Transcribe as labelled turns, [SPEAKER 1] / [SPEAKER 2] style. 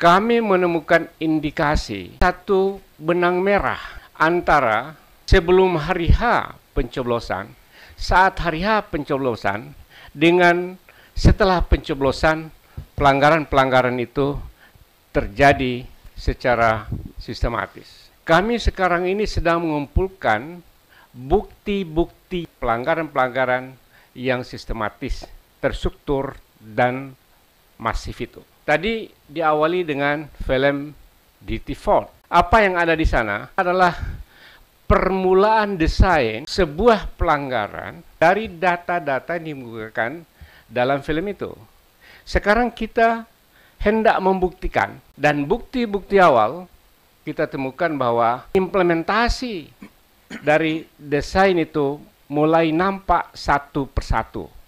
[SPEAKER 1] kami menemukan indikasi satu benang merah antara sebelum hari H pencoblosan, saat hari H pencoblosan, dengan setelah pencoblosan pelanggaran-pelanggaran itu terjadi secara sistematis. Kami sekarang ini sedang mengumpulkan bukti-bukti pelanggaran-pelanggaran yang sistematis, terstruktur, dan masif itu. Tadi diawali dengan film D.T. Ford. Apa yang ada di sana adalah permulaan desain sebuah pelanggaran dari data-data yang digunakan dalam film itu. Sekarang kita hendak membuktikan dan bukti-bukti awal kita temukan bahwa implementasi dari desain itu mulai nampak satu persatu.